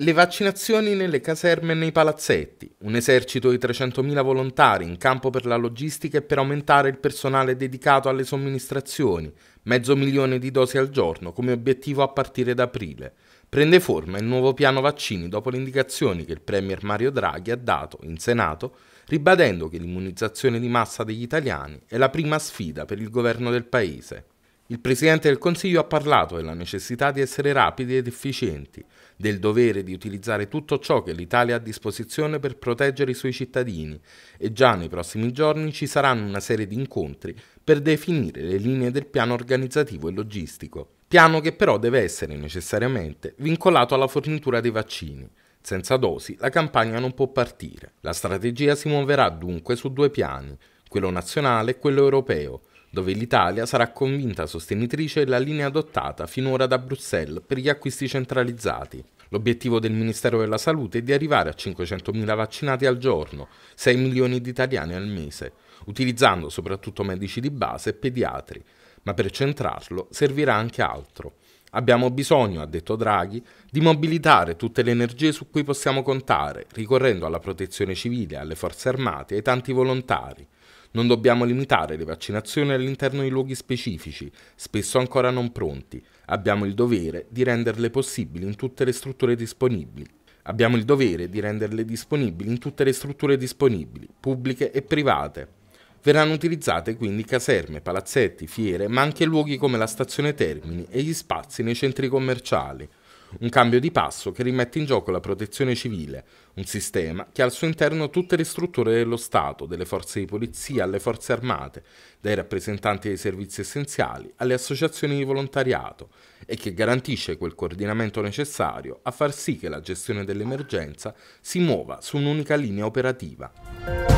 Le vaccinazioni nelle caserme e nei palazzetti, un esercito di 300.000 volontari in campo per la logistica e per aumentare il personale dedicato alle somministrazioni, mezzo milione di dosi al giorno come obiettivo a partire da aprile. Prende forma il nuovo piano vaccini dopo le indicazioni che il Premier Mario Draghi ha dato in Senato, ribadendo che l'immunizzazione di massa degli italiani è la prima sfida per il governo del Paese. Il Presidente del Consiglio ha parlato della necessità di essere rapidi ed efficienti, del dovere di utilizzare tutto ciò che l'Italia ha a disposizione per proteggere i suoi cittadini e già nei prossimi giorni ci saranno una serie di incontri per definire le linee del piano organizzativo e logistico, piano che però deve essere necessariamente vincolato alla fornitura dei vaccini. Senza dosi la campagna non può partire. La strategia si muoverà dunque su due piani, quello nazionale e quello europeo, dove l'Italia sarà convinta sostenitrice della linea adottata finora da Bruxelles per gli acquisti centralizzati. L'obiettivo del Ministero della Salute è di arrivare a 500.000 vaccinati al giorno, 6 milioni di italiani al mese, utilizzando soprattutto medici di base e pediatri, ma per centrarlo servirà anche altro. Abbiamo bisogno, ha detto Draghi, di mobilitare tutte le energie su cui possiamo contare, ricorrendo alla protezione civile, alle forze armate e ai tanti volontari. Non dobbiamo limitare le vaccinazioni all'interno di luoghi specifici, spesso ancora non pronti. Abbiamo il dovere di renderle possibili in tutte le strutture disponibili. Abbiamo il dovere di renderle disponibili in tutte le strutture disponibili, pubbliche e private. Verranno utilizzate quindi caserme, palazzetti, fiere, ma anche luoghi come la stazione Termini e gli spazi nei centri commerciali. Un cambio di passo che rimette in gioco la protezione civile, un sistema che ha al suo interno tutte le strutture dello Stato, delle forze di polizia alle forze armate, dai rappresentanti dei servizi essenziali alle associazioni di volontariato e che garantisce quel coordinamento necessario a far sì che la gestione dell'emergenza si muova su un'unica linea operativa.